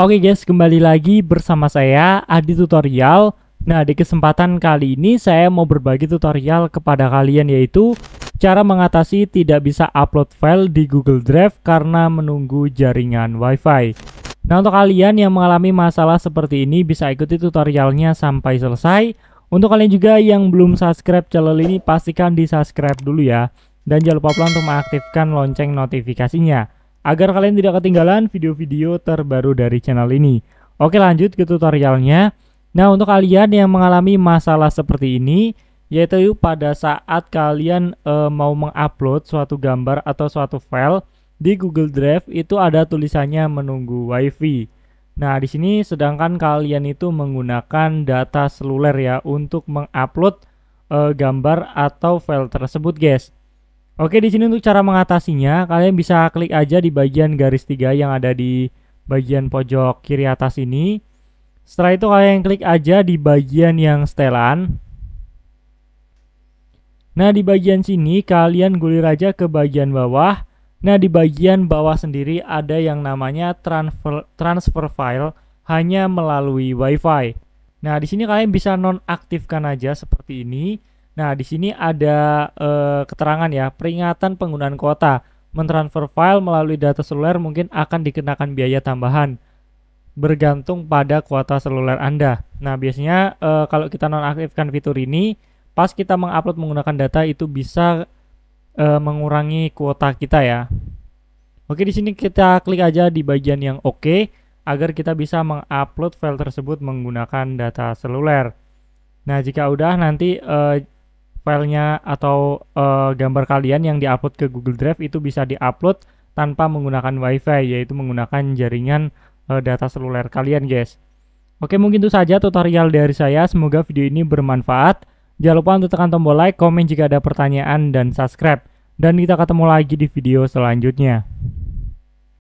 Oke guys, kembali lagi bersama saya Adi Tutorial. Nah, di kesempatan kali ini saya mau berbagi tutorial kepada kalian yaitu cara mengatasi tidak bisa upload file di Google Drive karena menunggu jaringan WiFi. Nah, untuk kalian yang mengalami masalah seperti ini bisa ikuti tutorialnya sampai selesai. Untuk kalian juga yang belum subscribe channel ini pastikan di subscribe dulu ya. Dan jangan lupa pula untuk mengaktifkan lonceng notifikasinya agar kalian tidak ketinggalan video-video terbaru dari channel ini. Oke lanjut ke tutorialnya. Nah untuk kalian yang mengalami masalah seperti ini, yaitu pada saat kalian e, mau mengupload suatu gambar atau suatu file di Google Drive itu ada tulisannya menunggu WiFi. Nah di sini sedangkan kalian itu menggunakan data seluler ya untuk mengupload e, gambar atau file tersebut guys. Oke, di sini untuk cara mengatasinya, kalian bisa klik aja di bagian garis tiga yang ada di bagian pojok kiri atas ini. Setelah itu kalian klik aja di bagian yang setelan. Nah, di bagian sini kalian gulir aja ke bagian bawah. Nah, di bagian bawah sendiri ada yang namanya transfer, transfer file hanya melalui WiFi. Nah, di sini kalian bisa nonaktifkan aja seperti ini Nah, di sini ada eh, keterangan ya, peringatan penggunaan kuota. Mentransfer file melalui data seluler mungkin akan dikenakan biaya tambahan bergantung pada kuota seluler Anda. Nah, biasanya eh, kalau kita nonaktifkan fitur ini, pas kita mengupload menggunakan data itu bisa eh, mengurangi kuota kita ya. Oke, di sini kita klik aja di bagian yang oke okay, agar kita bisa mengupload file tersebut menggunakan data seluler. Nah, jika udah nanti filenya atau uh, gambar kalian yang diupload ke Google Drive itu bisa diupload tanpa menggunakan WiFi, yaitu menggunakan jaringan uh, data seluler kalian, guys. Oke, mungkin itu saja tutorial dari saya. Semoga video ini bermanfaat. Jangan lupa untuk tekan tombol like, komen jika ada pertanyaan, dan subscribe. Dan kita ketemu lagi di video selanjutnya.